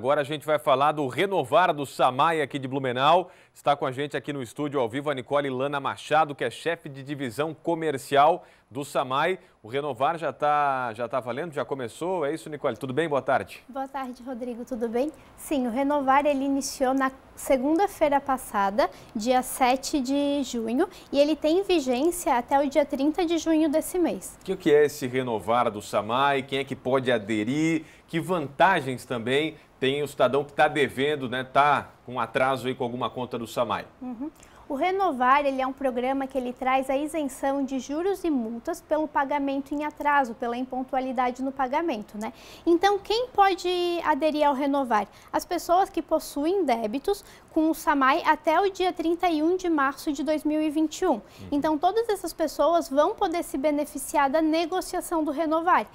Agora a gente vai falar do Renovar do Samai aqui de Blumenau. Está com a gente aqui no estúdio ao vivo a Nicole Lana Machado, que é chefe de divisão comercial do Samai. O Renovar já está já tá valendo, já começou, é isso, Nicole? Tudo bem? Boa tarde. Boa tarde, Rodrigo, tudo bem? Sim, o Renovar ele iniciou na segunda-feira passada, dia 7 de junho, e ele tem vigência até o dia 30 de junho desse mês. O que é esse Renovar do Samai? Quem é que pode aderir? Que vantagens também tem o cidadão que está devendo, né? Está com atraso aí com alguma conta do Samai. Uhum. O Renovar ele é um programa que ele traz a isenção de juros e multas pelo pagamento em atraso, pela impontualidade no pagamento, né? Então, quem pode aderir ao Renovar? As pessoas que possuem débitos com o SAMAI até o dia 31 de março de 2021. Uhum. Então, todas essas pessoas vão poder se beneficiar da negociação do Renovar.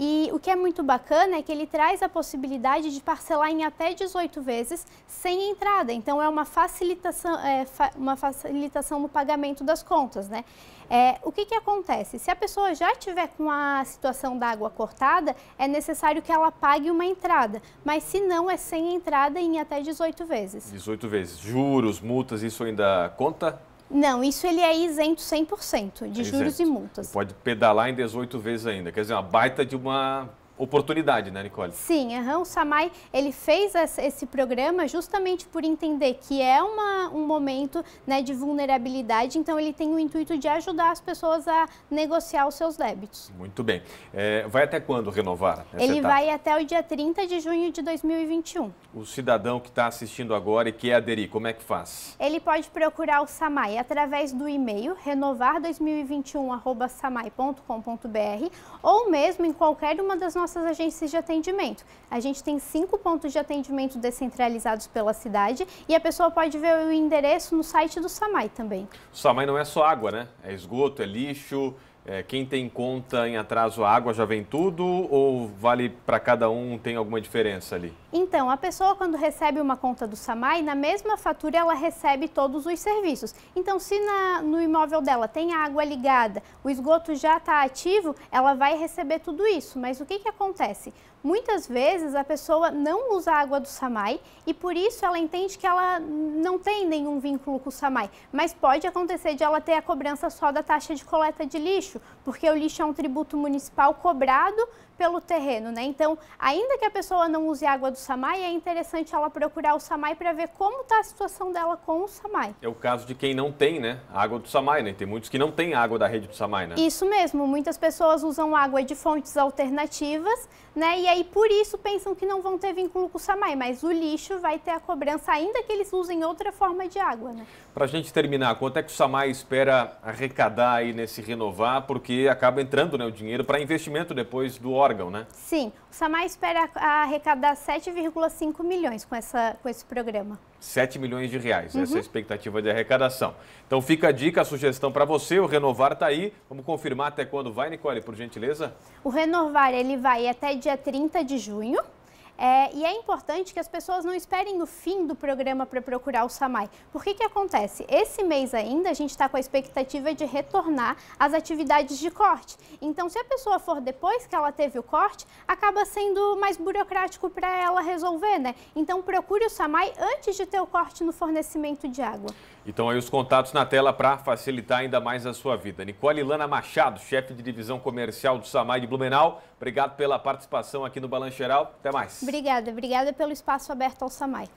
E o que é muito bacana é que ele traz a possibilidade de parcelar em até 18 vezes sem entrada. Então é uma facilitação, é, fa uma facilitação no pagamento das contas, né? É, o que, que acontece? Se a pessoa já tiver com a situação da água cortada, é necessário que ela pague uma entrada. Mas se não, é sem entrada em até 18 vezes. 18 vezes. Juros, multas, isso ainda conta? Não, isso ele é isento 100% de é juros e multas. Pode pedalar em 18 vezes ainda, quer dizer, uma baita de uma oportunidade, né, Nicole? Sim, uhum, o Samai ele fez esse programa justamente por entender que é uma, um momento né, de vulnerabilidade, então ele tem o intuito de ajudar as pessoas a negociar os seus débitos. Muito bem. É, vai até quando renovar? Ele etapa? vai até o dia 30 de junho de 2021. O cidadão que está assistindo agora e quer aderir, como é que faz? Ele pode procurar o Samai através do e-mail renovar2021.samai.com.br ou mesmo em qualquer uma das nossas nossas agências de atendimento. A gente tem cinco pontos de atendimento descentralizados pela cidade e a pessoa pode ver o endereço no site do SAMAI também. O SAMAI não é só água, né? É esgoto, é lixo, é, quem tem conta em atraso a água já vem tudo ou vale para cada um, tem alguma diferença ali? Então, a pessoa quando recebe uma conta do SAMAI, na mesma fatura ela recebe todos os serviços. Então, se na, no imóvel dela tem a água ligada, o esgoto já está ativo, ela vai receber tudo isso. Mas o que, que acontece? Muitas vezes a pessoa não usa a água do Samai e por isso ela entende que ela não tem nenhum vínculo com o Samai, mas pode acontecer de ela ter a cobrança só da taxa de coleta de lixo, porque o lixo é um tributo municipal cobrado pelo terreno, né? Então, ainda que a pessoa não use água do Samai, é interessante ela procurar o Samai para ver como está a situação dela com o Samai. É o caso de quem não tem, né, água do Samai, né? Tem muitos que não têm água da rede do Samai, né? Isso mesmo, muitas pessoas usam água de fontes alternativas, né? E aí e por isso pensam que não vão ter vínculo com o SAMAI, mas o lixo vai ter a cobrança, ainda que eles usem outra forma de água. Né? Para a gente terminar, quanto é que o SAMAI espera arrecadar aí nesse renovar, porque acaba entrando né, o dinheiro para investimento depois do órgão, né? Sim, o SAMAI espera arrecadar 7,5 milhões com, essa, com esse programa. 7 milhões de reais. Uhum. Essa é a uhum. expectativa de arrecadação. Então fica a dica, a sugestão para você. O Renovar está aí. Vamos confirmar até quando vai, Nicole, por gentileza? O Renovar ele vai até dia 30 de junho. É, e é importante que as pessoas não esperem o fim do programa para procurar o SAMAI. Por que que acontece? Esse mês ainda a gente está com a expectativa de retornar às atividades de corte. Então, se a pessoa for depois que ela teve o corte, acaba sendo mais burocrático para ela resolver, né? Então, procure o SAMAI antes de ter o corte no fornecimento de água. Então, aí os contatos na tela para facilitar ainda mais a sua vida. Nicole Lana Machado, chefe de divisão comercial do SAMAI de Blumenau, obrigado pela participação aqui no Balanço Geral. Até mais. Obrigada, obrigada pelo espaço aberto ao SAMAI.